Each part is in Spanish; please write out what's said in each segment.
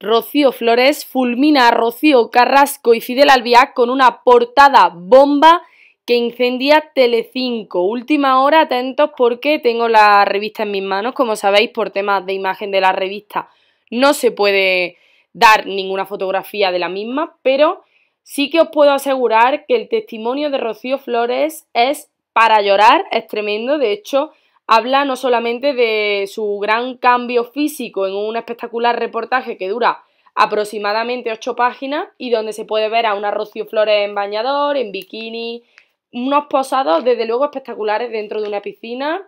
Rocío Flores fulmina a Rocío Carrasco y Fidel Albiac con una portada bomba que incendia Telecinco. Última hora, atentos porque tengo la revista en mis manos, como sabéis, por temas de imagen de la revista no se puede dar ninguna fotografía de la misma, pero sí que os puedo asegurar que el testimonio de Rocío Flores es para llorar, es tremendo, de hecho habla no solamente de su gran cambio físico en un espectacular reportaje que dura aproximadamente ocho páginas y donde se puede ver a una Rocío Flores en bañador, en bikini, unos posados desde luego espectaculares dentro de una piscina,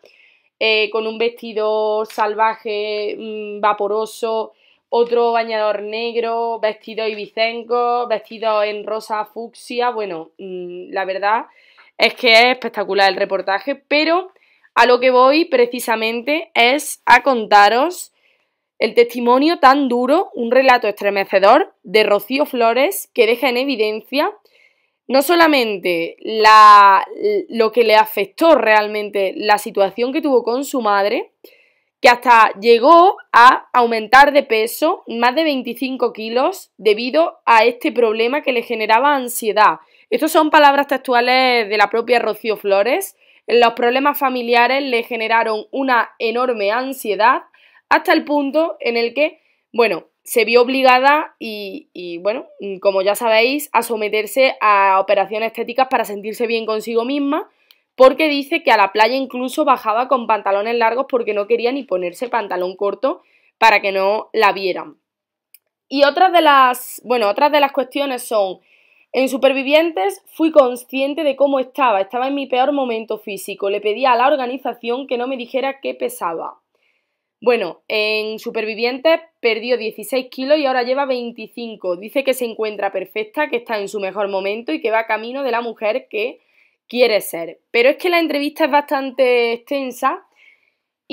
eh, con un vestido salvaje, mm, vaporoso, otro bañador negro, vestido ibicenco, vestido en rosa fucsia, bueno, mm, la verdad es que es espectacular el reportaje, pero a lo que voy precisamente es a contaros el testimonio tan duro, un relato estremecedor de Rocío Flores que deja en evidencia no solamente lo que le afectó realmente la situación que tuvo con su madre, que hasta llegó a aumentar de peso más de 25 kilos debido a este problema que le generaba ansiedad. Estas son palabras textuales de la propia Rocío Flores los problemas familiares le generaron una enorme ansiedad hasta el punto en el que, bueno, se vio obligada y, bueno, como ya sabéis, a someterse a operaciones estéticas para sentirse bien consigo misma, porque dice que a la playa incluso bajaba con pantalones largos porque no quería ni ponerse pantalón corto para que no la vieran. Y otras de las, bueno, otras de las cuestiones son en Supervivientes fui consciente de cómo estaba, estaba en mi peor momento físico, le pedí a la organización que no me dijera qué pesaba. Bueno, en Supervivientes perdió 16 kilos y ahora lleva 25. Dice que se encuentra perfecta, que está en su mejor momento y que va camino de la mujer que quiere ser. Pero es que la entrevista es bastante extensa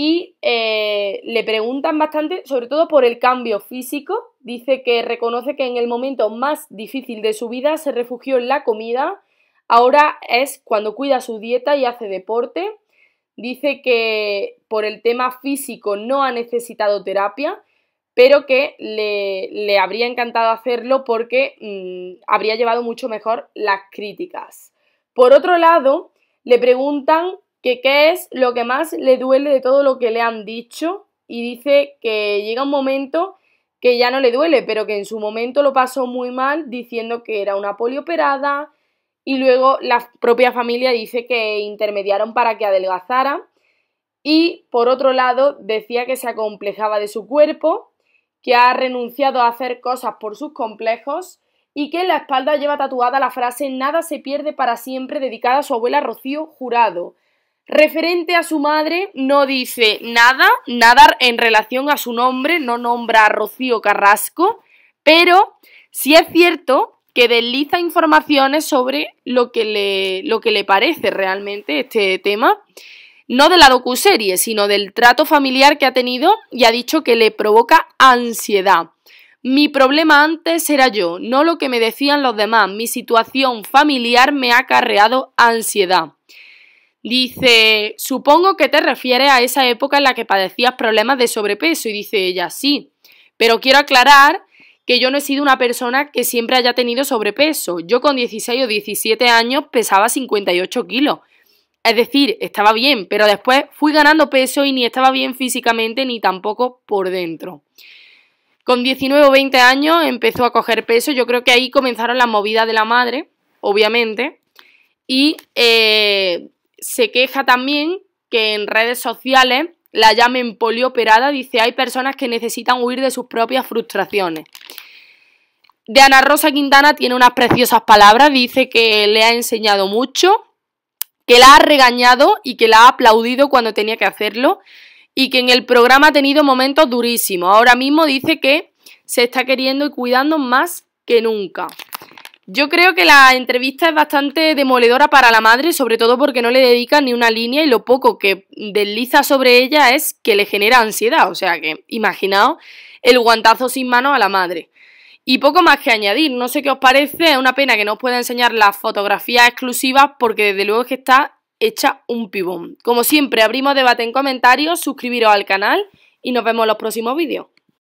y eh, le preguntan bastante, sobre todo por el cambio físico. Dice que reconoce que en el momento más difícil de su vida se refugió en la comida, ahora es cuando cuida su dieta y hace deporte. Dice que por el tema físico no ha necesitado terapia, pero que le, habría encantado hacerlo porque mm, habría llevado mucho mejor las críticas. Por otro lado, le preguntan que qué es lo que más le duele de todo lo que le han dicho y dice que llega un momento que ya no le duele, pero que en su momento lo pasó muy mal diciendo que era una polioperada y luego la propia familia dice que intermediaron para que adelgazara y por otro lado decía que se acomplejaba de su cuerpo, que ha renunciado a hacer cosas por sus complejos y que en la espalda lleva tatuada la frase nada se pierde para siempre dedicada a su abuela Rocío Jurado. Referente a su madre, no dice nada, nada en relación a su nombre, no nombra a Rocío Carrasco, pero sí es cierto que desliza informaciones sobre lo que le, lo que le parece realmente este tema, no de la docuserie, sino del trato familiar que ha tenido y ha dicho que le provoca ansiedad. Mi problema antes era yo, no lo que me decían los demás. Mi situación familiar me ha acarreado ansiedad. Dice, supongo que te refieres a esa época en la que padecías problemas de sobrepeso. Y dice ella, sí, pero quiero aclarar que yo no he sido una persona que siempre haya tenido sobrepeso. Yo con 16 o 17 años pesaba 58 kilos. Es decir, estaba bien, pero después fui ganando peso y ni estaba bien físicamente ni tampoco por dentro. Con 19 o 20 años empezó a coger peso. Yo creo que ahí comenzaron las movidas de la madre, obviamente. Y eh, se queja también que en redes sociales la llamen polioperada, dice, hay personas que necesitan huir de sus propias frustraciones. De Ana Rosa Quintana tiene unas preciosas palabras, dice que le ha enseñado mucho, que la ha regañado y que la ha aplaudido cuando tenía que hacerlo y que en el programa ha tenido momentos durísimos. Ahora mismo dice que se está queriendo y cuidando más que nunca. Yo creo que la entrevista es bastante demoledora para la madre, sobre todo porque no le dedica ni una línea y lo poco que desliza sobre ella es que le genera ansiedad. O sea que, imaginaos el guantazo sin mano a la madre. Y poco más que añadir, no sé qué os parece, es una pena que no os pueda enseñar las fotografías exclusivas porque desde luego es que está hecha un pibón. Como siempre, abrimos debate en comentarios, suscribiros al canal y nos vemos en los próximos vídeos.